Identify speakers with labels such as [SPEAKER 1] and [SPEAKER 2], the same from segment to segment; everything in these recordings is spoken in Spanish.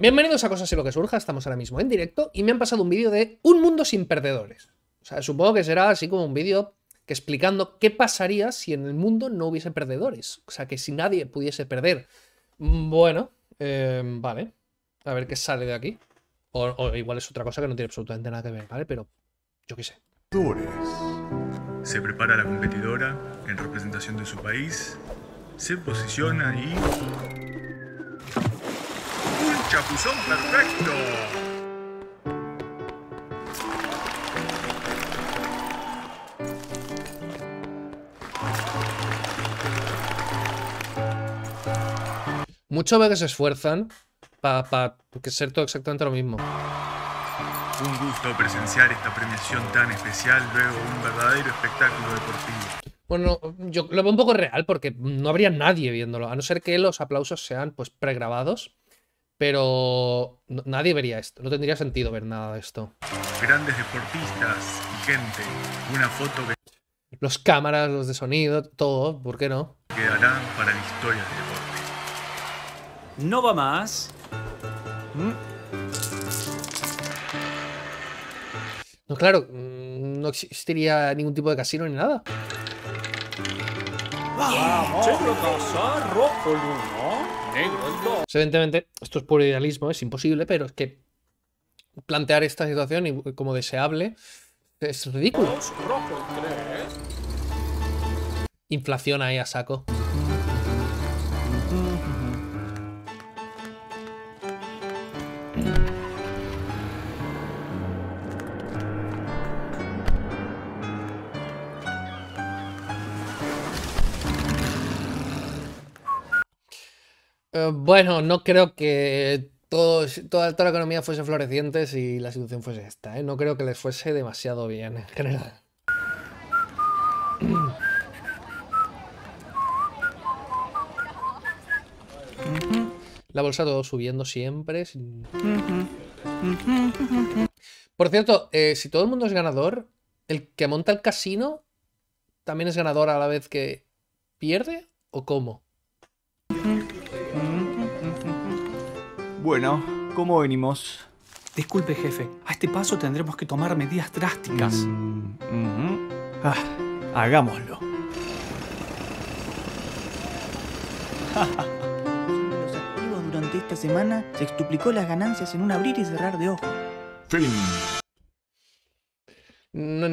[SPEAKER 1] Bienvenidos a Cosas y lo que surja, estamos ahora mismo en directo y me han pasado un vídeo de Un mundo sin perdedores. O sea, supongo que será así como un vídeo que explicando qué pasaría si en el mundo no hubiese perdedores. O sea, que si nadie pudiese perder. Bueno, eh, vale. A ver qué sale de aquí. O, o, igual es otra cosa que no tiene absolutamente nada que ver, ¿vale? Pero yo qué sé. Se prepara la competidora en representación de su país, se posiciona y chapuzón perfecto. Muchos ve que se esfuerzan para que ser todo exactamente lo mismo. Un gusto presenciar esta premiación tan especial, luego un verdadero espectáculo deportivo. Bueno, yo lo veo un poco real porque no habría nadie viéndolo, a no ser que los aplausos sean pues pregrabados pero nadie vería esto, no tendría sentido ver nada de esto. Grandes deportistas y gente, una foto que... Los cámaras, los de sonido, todo, ¿por qué no? Quedarán para la historia del deporte. No va más. ¿Mm? No, claro, mm, no existiría ningún tipo de casino ni nada. ¡Vamos! Pues, evidentemente, esto es puro idealismo, es imposible, pero es que plantear esta situación eh, como deseable es ridículo. Inflación ahí a saco. bueno, no creo que toda, toda la economía fuese floreciente si la situación fuese esta. ¿eh? No creo que les fuese demasiado bien en general. La bolsa todo subiendo siempre. Por cierto, eh, si todo el mundo es ganador, ¿el que monta el casino también es ganador a la vez que pierde? ¿O cómo? Bueno, ¿cómo venimos? Disculpe, jefe. A este paso tendremos que tomar medidas drásticas. Mm ah, hagámoslo. Los activos durante esta semana se extuplicó las ganancias en un abrir y cerrar de ojos. Fin.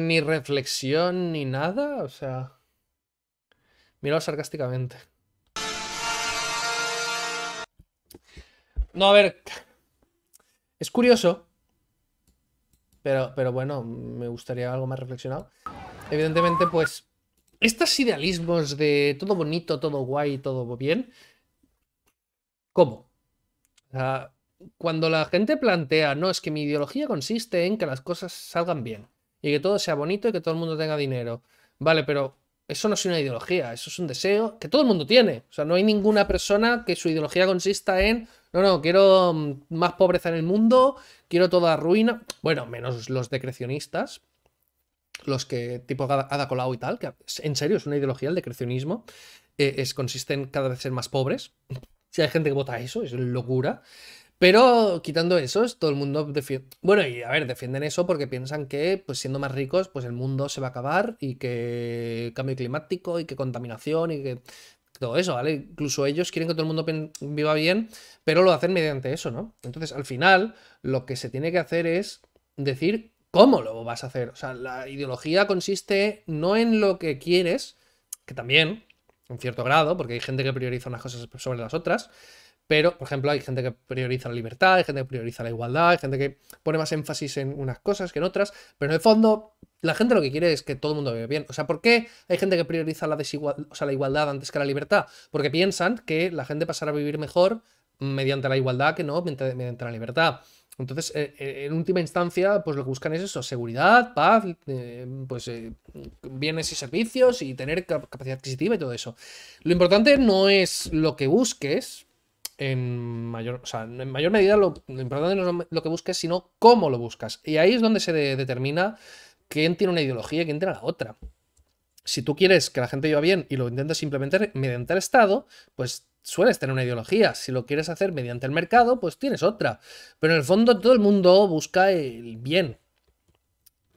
[SPEAKER 1] ni reflexión ni nada, o sea. Miró sarcásticamente. No, a ver. Es curioso. Pero, pero bueno, me gustaría algo más reflexionado. Evidentemente, pues. Estos idealismos de todo bonito, todo guay, todo bien. ¿Cómo? O sea, cuando la gente plantea, no, es que mi ideología consiste en que las cosas salgan bien. Y que todo sea bonito y que todo el mundo tenga dinero. Vale, pero eso no es una ideología, eso es un deseo que todo el mundo tiene. O sea, no hay ninguna persona que su ideología consista en, no, no, quiero mm, más pobreza en el mundo, quiero toda ruina. Bueno, menos los decrecionistas, los que tipo Ada Colau y tal, que en serio es una ideología el decrecionismo, eh, es, consiste en cada vez ser más pobres. Si hay gente que vota eso, es locura. Pero quitando eso, todo el mundo defiende. Bueno, y a ver, defienden eso porque piensan que, pues siendo más ricos, pues el mundo se va a acabar y que cambio climático y que contaminación y que todo eso, ¿vale? Incluso ellos quieren que todo el mundo viva bien, pero lo hacen mediante eso, ¿no? Entonces, al final, lo que se tiene que hacer es decir cómo lo vas a hacer. O sea, la ideología consiste no en lo que quieres, que también, en cierto grado, porque hay gente que prioriza unas cosas sobre las otras, pero, por ejemplo, hay gente que prioriza la libertad, hay gente que prioriza la igualdad, hay gente que pone más énfasis en unas cosas que en otras, pero en el fondo la gente lo que quiere es que todo el mundo vive bien. O sea, ¿por qué hay gente que prioriza la, o sea, la igualdad antes que la libertad? Porque piensan que la gente pasará a vivir mejor mediante la igualdad que no mediante la libertad. Entonces, eh, eh, en última instancia, pues lo que buscan es eso, seguridad, paz, eh, pues bienes y servicios y tener capacidad adquisitiva y todo eso. Lo importante no es lo que busques, en mayor, o sea, en mayor medida lo, importante no es lo que busques, sino cómo lo buscas. Y ahí es donde se determina quién tiene una ideología y quién tiene la otra. Si tú quieres que la gente viva bien y lo intentas simplemente mediante el Estado, pues sueles tener una ideología. Si lo quieres hacer mediante el mercado, pues tienes otra. Pero en el fondo todo el mundo busca el bien.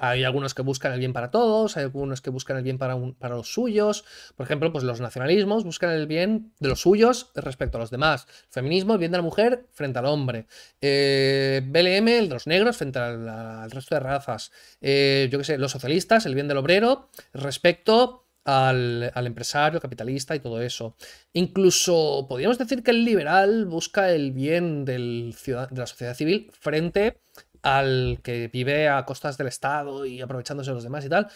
[SPEAKER 1] Hay algunos que buscan el bien para todos, hay algunos que buscan el bien para, los suyos. Por ejemplo, pues los nacionalismos buscan el bien de los suyos respecto a los demás. feminismo, el bien de la mujer frente al hombre. Eh, BLM, el de los negros frente al, resto de razas. Eh, yo qué sé, los socialistas, el bien del obrero respecto al, empresario, capitalista y todo eso. Incluso podríamos decir que el liberal busca el bien de la sociedad civil frente al que vive a costas del Estado y aprovechándose de los demás y tal.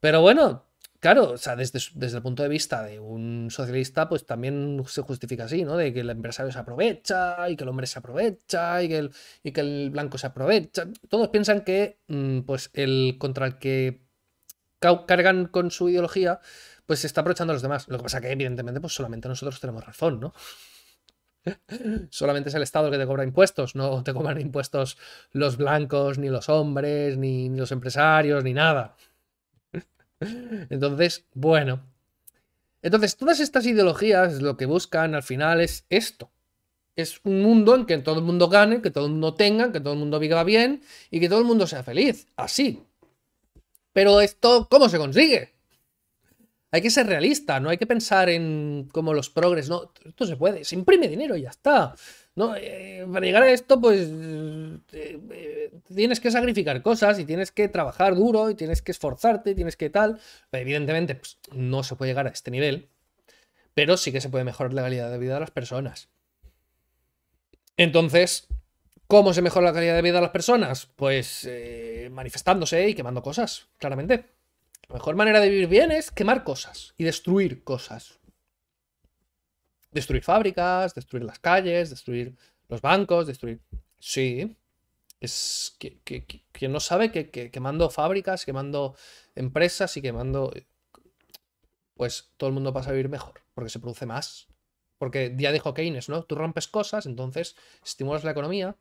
[SPEAKER 1] Pero bueno, claro, o sea, desde, el punto de vista de un socialista, pues también se justifica así, ¿no? De que el empresario se aprovecha y que el hombre se aprovecha y que el, y que el blanco se aprovecha. Todos piensan que, mm, pues, el contra el que cargan con su ideología, pues se está aprovechando a los demás. Lo que pasa que, evidentemente, pues solamente nosotros tenemos razón, ¿no? Solamente es el Estado el que te cobra impuestos, no te cobran impuestos los blancos, ni los hombres, ni, los empresarios, ni nada. Entonces, bueno. Entonces, todas estas ideologías lo que buscan al final es esto. Es un mundo en que todo el mundo gane, que todo el mundo tenga, que todo el mundo viva bien y que todo el mundo sea feliz. Así. Pero esto, ¿cómo se consigue? Hay que ser realista, no hay que pensar en cómo los progres, no, esto se puede, se imprime dinero y ya está. No, eh, para llegar a esto, pues eh, eh, tienes que sacrificar cosas y tienes que trabajar duro y tienes que esforzarte y tienes que tal. evidentemente, pues, no se puede llegar a este nivel, pero sí que se puede mejorar la calidad de vida de las personas. Entonces, ¿cómo se mejora la calidad de vida de las personas? Pues manifestándose y quemando cosas, claramente. La mejor manera de vivir bien es quemar cosas y destruir cosas. Destruir fábricas, destruir las calles, destruir los bancos, destruir... Sí, es que, quien no sabe que, quemando fábricas, quemando empresas y quemando, pues todo el mundo pasa a vivir mejor, porque se produce más. Porque ya dijo Keynes, ¿no? Tú rompes cosas, entonces estimulas la economía.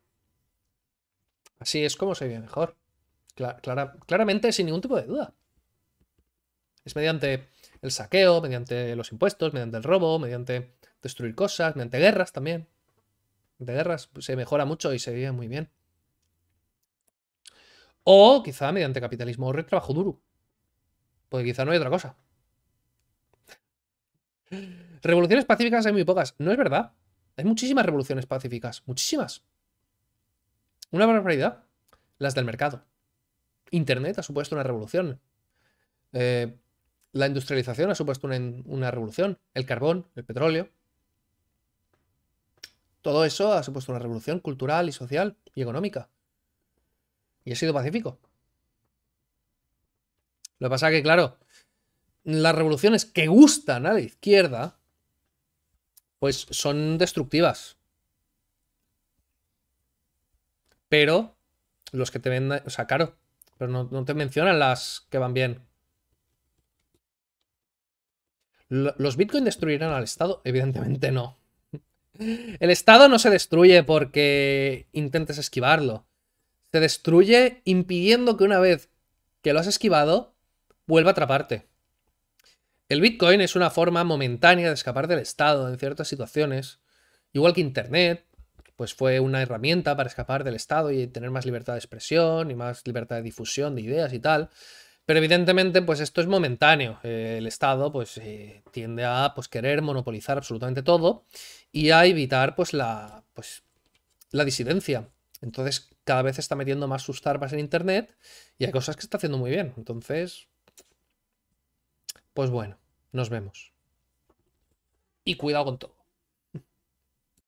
[SPEAKER 1] Así es como se vive mejor. claramente, sin ningún tipo de duda. Es mediante el saqueo, mediante los impuestos, mediante el robo, mediante destruir cosas, mediante guerras también. De guerras se mejora mucho y se vive muy bien. O quizá mediante capitalismo o trabajo duro. Porque quizá no hay otra cosa. Revoluciones pacíficas hay muy pocas. No es verdad. Hay muchísimas revoluciones pacíficas. Muchísimas. Una barbaridad. Las del mercado. Internet ha supuesto una revolución. Eh, la industrialización ha supuesto una, revolución. El carbón, el petróleo. Todo eso ha supuesto una revolución cultural y social y económica. Y ha sido pacífico. Lo que pasa es que, claro, las revoluciones que gustan a la izquierda, pues son destructivas. Pero los que te venden, o sea, claro, pero no te mencionan las que van bien. ¿Los Bitcoin destruirán al Estado? Evidentemente no. El Estado no se destruye porque intentes esquivarlo. Se destruye impidiendo que una vez que lo has esquivado, vuelva a atraparte. El Bitcoin es una forma momentánea de escapar del Estado en ciertas situaciones. Igual que Internet, pues fue una herramienta para escapar del Estado y tener más libertad de expresión y más libertad de difusión de ideas y tal. Pero evidentemente, pues esto es momentáneo. el Estado, pues, eh, tiende a pues, querer monopolizar absolutamente todo y a evitar, pues, la, pues, la disidencia. Entonces, cada vez está metiendo más sus tarpas en Internet y hay cosas que está haciendo muy bien. Entonces, pues bueno, nos vemos. Y cuidado con todo.